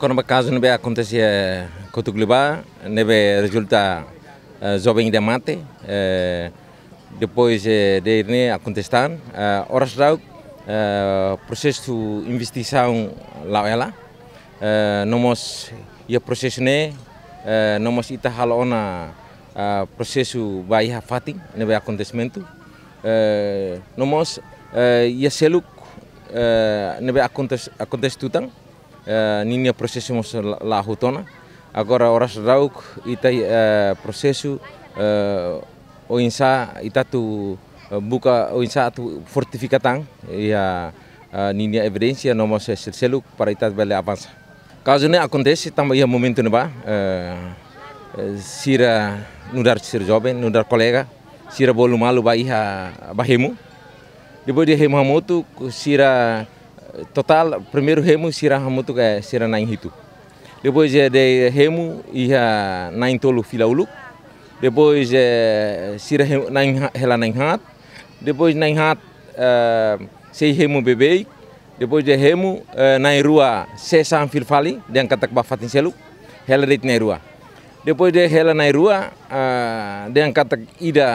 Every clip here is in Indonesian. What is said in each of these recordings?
কোনো কাজ নেবে acontecia Cotuglibá, neve resulta zobeng eh, de mate, eh, depois eh, de irne a oras horas rauk, processo de investigação nomos ia proses ne, nomos ita halona prosesu bayi hafati fatin, akontesmentu acontecimento, nomos ia seluk akontes akontes tutang, Eh, ninia prosesu mos la hutona. agora ora rauk ita eh, prosesu eh, o insa ita tu buka o insa tu fortifikatang ya ninia evidensia no mos seluk para ita bele avansa. caso ne akontesi tamba ia momentu ne ba sira nudar sir joben nudar kolega sira bolu malu ba iha bahemu depois de sira total primeiro remo sira hamutu ka sira nain hitu depois de remo ia na tolu filauluk depois sira nain hela nain hat depois nain hat eh, sei remo bebei depois eh, de remo nain rua sesan filfali dan katak bafatin seluk hela dit nain rua depois eh, de hela nain rua dan katak ida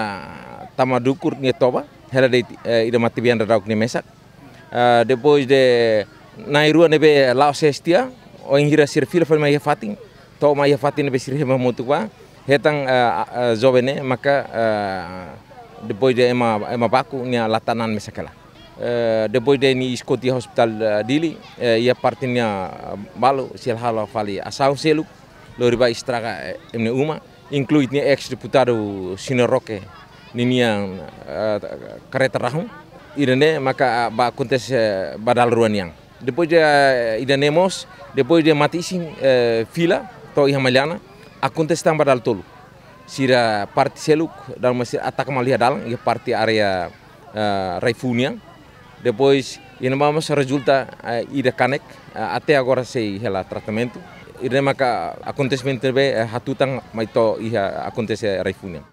tamadukur nge toba hela dit ida matibian rauk ni mesak Eh, depois de na rua nebe la Sestia, o ingira sir fil fel mai fatin to mai fatin be sir hema mutu ba hetang eh, eh, jovene maka depois de ema ema baku nia latanan mesakala depois de ni iskoti hospital dili ia partinya balu sil halo fali asau selu ba istraga emne uma include ni ex deputado Sinoroque ninian kereta rahung Irene, maka ah, ba acontece eh, badal ruaniang. Depois de eh, Iranemos, depois de Matisin eh, Fila, to Ihamalhana, acontece também badal tolo. Sira parte seluk dalam masir atak malia dalang, ia parte area uh, Raifunia. Depois, ina vamos resulta uh, ida canek, até agora sei ela tratamento. Irene maka acontecimento be uh, hatutang maito iha acontece Raifunia.